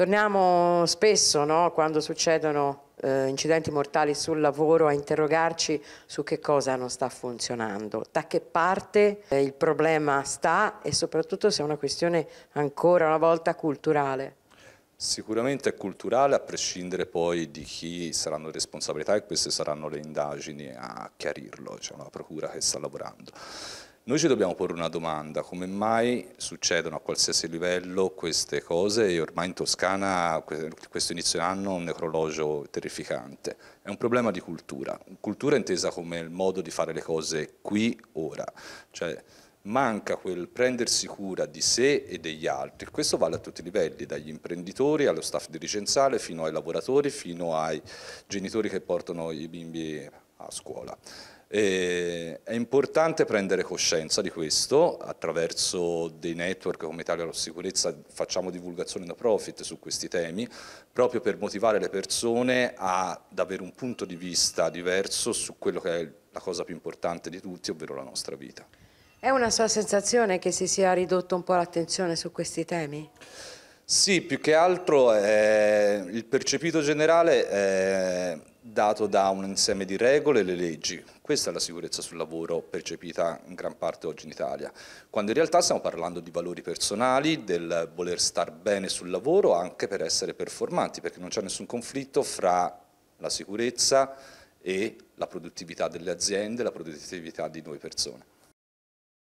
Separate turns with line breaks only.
Torniamo spesso, no, quando succedono eh, incidenti mortali sul lavoro, a interrogarci su che cosa non sta funzionando, da che parte eh, il problema sta e soprattutto se è una questione ancora una volta culturale.
Sicuramente è culturale, a prescindere poi di chi saranno le responsabilità e queste saranno le indagini a chiarirlo, c'è cioè una procura che sta lavorando. Noi ci dobbiamo porre una domanda, come mai succedono a qualsiasi livello queste cose e ormai in Toscana questo inizio anno un necrologio terrificante? È un problema di cultura, cultura intesa come il modo di fare le cose qui, ora, cioè manca quel prendersi cura di sé e degli altri, questo vale a tutti i livelli, dagli imprenditori allo staff dirigenziale fino ai lavoratori, fino ai genitori che portano i bimbi a scuola. E è importante prendere coscienza di questo attraverso dei network come Italia Lo Sicurezza, facciamo divulgazione no profit su questi temi, proprio per motivare le persone ad avere un punto di vista diverso su quello che è la cosa più importante di tutti, ovvero la nostra vita.
È una sua sensazione che si sia ridotto un po' l'attenzione su questi temi?
Sì, più che altro eh, il percepito generale è dato da un insieme di regole e le leggi. Questa è la sicurezza sul lavoro percepita in gran parte oggi in Italia, quando in realtà stiamo parlando di valori personali, del voler star bene sul lavoro anche per essere performanti, perché non c'è nessun conflitto fra la sicurezza e la produttività delle aziende, la produttività di noi persone.